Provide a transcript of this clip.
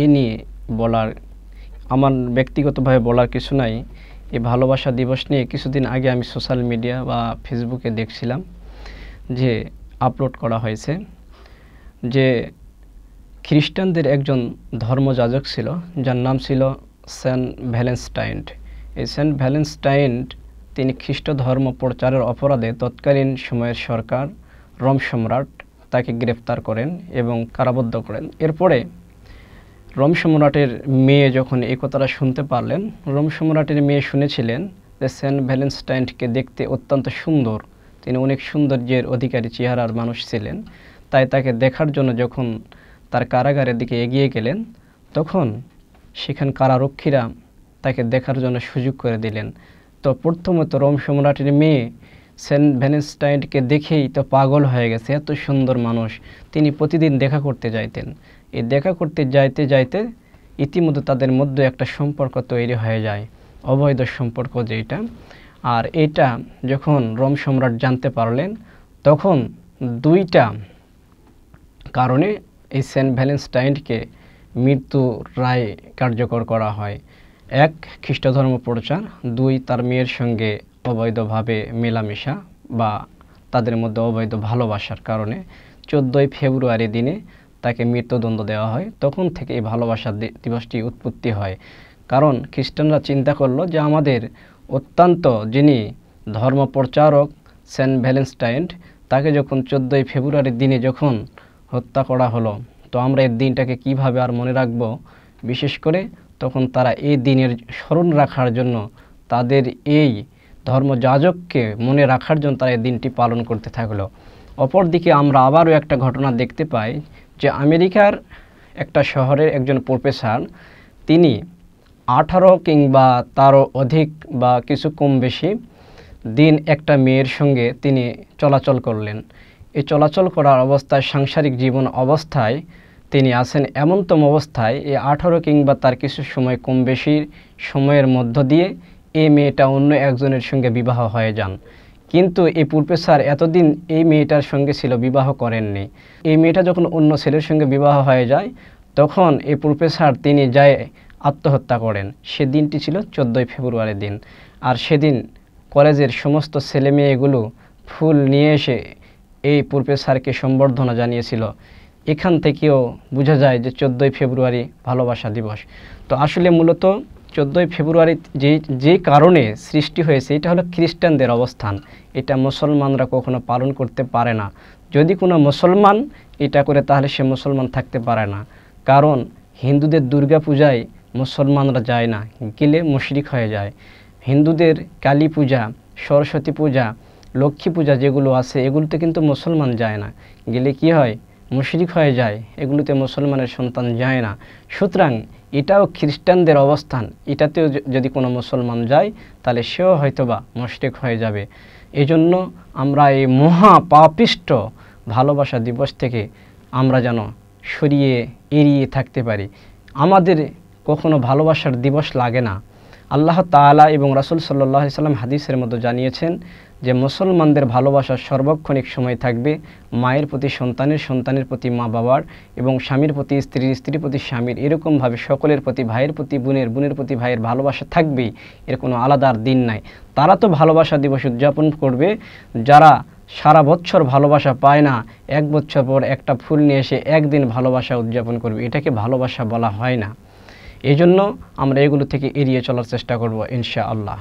এ নিয়ে বলার আমার ব্যক্তিগতভাবে বলার কিছু নাই এই ভালোবাসা দিবস নিয়ে কিছুদিন আগে আমি সোশ্যাল মিডিয়া বা ফেসবুকে দেখছিলাম যে আপলোড করা হয়েছে যে খ্রিস্টানদের একজন ধর্মযাজক ছিল যার নাম ছিল সেন্ট ভ্যালেন্সটাইন্ট এই সেন্ট ভ্যালেন্সটাইন্ট তিনি খ্রিস্ট ধর্ম প্রচারের অপরাধে তৎকালীন সময়ের সরকার রোম সম্রাট তাকে গ্রেফতার করেন এবং কারাবদ্ধ করেন এরপরে রম সম্রাটের মেয়ে যখন এই কথাটা শুনতে পারলেন রম সম্রাটের মেয়ে শুনেছিলেন যে সেন্ট ভ্যালেন্সটাইনকে দেখতে অত্যন্ত সুন্দর তিনি অনেক সৌন্দর্যের অধিকারী চেহারার মানুষ ছিলেন তাই তাকে দেখার জন্য যখন তার কারাগারের দিকে এগিয়ে গেলেন তখন সেখান কারারক্ষীরা তাকে দেখার জন্য সুযোগ করে দিলেন তো প্রথমত রোম সম্রাটের মেয়ে সেন্ট ভ্যালেন্সটাইনকে দেখেই তো পাগল হয়ে গেছে এত সুন্দর মানুষ তিনি প্রতিদিন দেখা করতে যাইতেন এ দেখা করতে যাইতে যাইতে ইতিমধ্যে তাদের মধ্যে একটা সম্পর্ক তৈরি হয়ে যায় অবৈধ সম্পর্ক যেটা আর এটা যখন রোম সম্রাট জানতে পারলেন তখন দুইটা কারণে এই সেন্ট ভ্যালেন্সটাইনকে মৃত্যু রায় কার্যকর করা হয় এক খ্রিস্টধর্ম প্রচার দুই তার মেয়ের সঙ্গে অবৈধভাবে মেলামেশা বা তাদের মধ্যে অবৈধ ভালোবাসার কারণে চোদ্দোই ফেব্রুয়ারি দিনে তাকে মৃত্যুদণ্ড দেওয়া হয় তখন থেকে এই ভালোবাসা দিবসটি উৎপত্তি হয় কারণ খ্রিস্টানরা চিন্তা করলো যে আমাদের অত্যন্ত যিনি ধর্ম প্রচারক সেন্ট ভ্যালেন্সটাইন তাকে যখন চোদ্দোই ফেব্রুয়ারির দিনে যখন হত্যা করা হলো তো আমরা এই দিনটাকে কিভাবে আর মনে রাখব বিশেষ করে তখন তারা এই দিনের স্মরণ রাখার জন্য তাদের এই ধর্মযাজককে মনে রাখার জন্য তারা এই দিনটি পালন করতে থাকলো অপরদিকে আমরা আবারও একটা ঘটনা দেখতে পাই যে আমেরিকার একটা শহরের একজন প্রফেসর তিনি আঠারো কিংবা তারও অধিক বা কিছু কম বেশি দিন একটা মেয়ের সঙ্গে তিনি চলাচল করলেন এই চলাচল করার অবস্থায় সাংসারিক জীবন অবস্থায় তিনি আছেন এমনতম অবস্থায় এই আঠারো কিংবা তার কিছু সময় কম বেশি সময়ের মধ্য দিয়ে এই মেয়েটা অন্য একজনের সঙ্গে বিবাহ হয়ে যান কিন্তু এই পূর্বে স্যার এতদিন এই মেয়েটার সঙ্গে ছিল বিবাহ করেননি এই মেয়েটা যখন অন্য ছেলের সঙ্গে বিবাহ হয়ে যায় তখন এই পূর্বে স্যার তিনি যায় আত্মহত্যা করেন সেদিনটি ছিল চোদ্দোই ফেব্রুয়ারি দিন আর সেদিন কলেজের সমস্ত ছেলে মেয়েগুলো ফুল নিয়ে এসে এই পূর্বে স্যারকে সম্বর্ধনা জানিয়েছিল এখান থেকেও বোঝা যায় যে চোদ্দোই ফেব্রুয়ারি ভালোবাসা দিবস তো আসলে মূলত চোদ্দোই ফেব্রুয়ারি যে যে কারণে সৃষ্টি হয়েছে এটা হলো খ্রিস্টানদের অবস্থান এটা মুসলমানরা কখনো পালন করতে পারে না যদি কোনো মুসলমান এটা করে তাহলে সে মুসলমান থাকতে পারে না কারণ হিন্দুদের দুর্গা পূজায় মুসলমানরা যায় না গেলে মুশরিক হয়ে যায় হিন্দুদের কালী পূজা সরস্বতী পূজা লক্ষ্মী পূজা যেগুলো আছে এগুলোতে কিন্তু মুসলমান যায় না গেলে কি হয় মুশরিক হয়ে যায় এগুলোতে মুসলমানের সন্তান যায় না সুতরাং এটাও খ্রিস্টানদের অবস্থান এটাতেও যদি কোনো মুসলমান যায় তাহলে সেও হয়তোবা মুশরিক হয়ে যাবে এজন্য আমরা এই মহা পাপিষ্ট ভালোবাসা দিবস থেকে আমরা যেন সরিয়ে এড়িয়ে থাকতে পারি আমাদের কখনো ভালোবাসার দিবস লাগে না আল্লাহ তালা এবং রাসুল সাল্লাহ সাল্লাম হাদিসের মতো জানিয়েছেন যে মুসলমানদের ভালোবাসার সর্বক্ষণিক সময় থাকবে মায়ের প্রতি সন্তানের সন্তানের প্রতি মা বাবার এবং স্বামীর প্রতি স্ত্রীর স্ত্রীর প্রতি স্বামীর এরকমভাবে সকলের প্রতি ভাইয়ের প্রতি বোনের বোনের প্রতি ভাইয়ের ভালোবাসা থাকবে এর কোনো আলাদা আর দিন নাই তারা তো ভালোবাসা দিবস উদযাপন করবে যারা সারা বছর ভালোবাসা পায় না এক বছর পর একটা ফুল নিয়ে এসে একদিন ভালোবাসা উদযাপন করবে এটাকে ভালোবাসা বলা হয় না এজন্য আমরা এগুলো থেকে এড়িয়ে চলার চেষ্টা করব ইনশা আল্লাহ